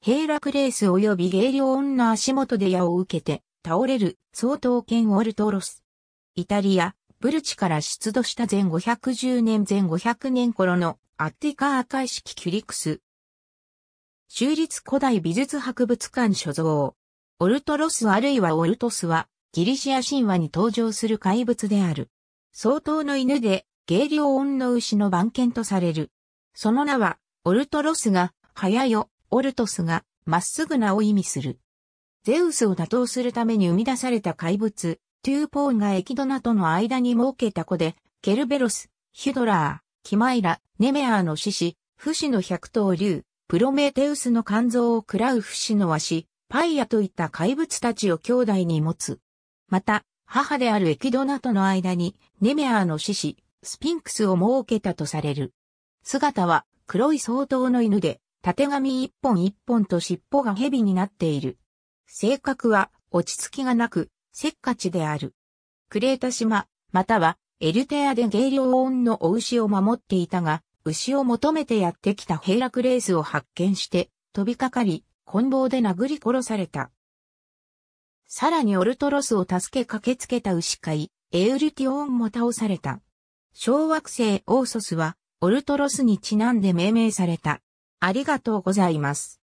平楽レース及びオ量の足元で矢を受けて倒れる総統権オルトロス。イタリア、ブルチから出土した前510年前500年頃のアッティカー赤式キュリクス。州立古代美術博物館所蔵。オルトロスあるいはオルトスはギリシア神話に登場する怪物である。相当の犬で、軽量ンの牛の番犬とされる。その名は、オルトロスが、早よ、オルトスがまっすぐなを意味する。ゼウスを打倒するために生み出された怪物、トゥーポーンがエキドナとの間に設けた子で、ケルベロス、ヒュドラー、キマイラ、ネメアーの獅子、不死の百頭竜、プロメテウスの肝臓を喰らう不死の足、パイアといった怪物たちを兄弟に持つ。また、母であるエキドナとの間に、ネメアーの獅子、スピンクスを設けたとされる。姿は黒い相当の犬で、縦紙一本一本と尻尾が蛇になっている。性格は落ち着きがなく、せっかちである。クレータ島、またはエルテアで芸量ンのお牛を守っていたが、牛を求めてやってきたヘイラクレースを発見して飛びかかり、棍棒で殴り殺された。さらにオルトロスを助け駆けつけた牛飼い、エウルティオーンも倒された。小惑星オーソスは、オルトロスにちなんで命名された。ありがとうございます。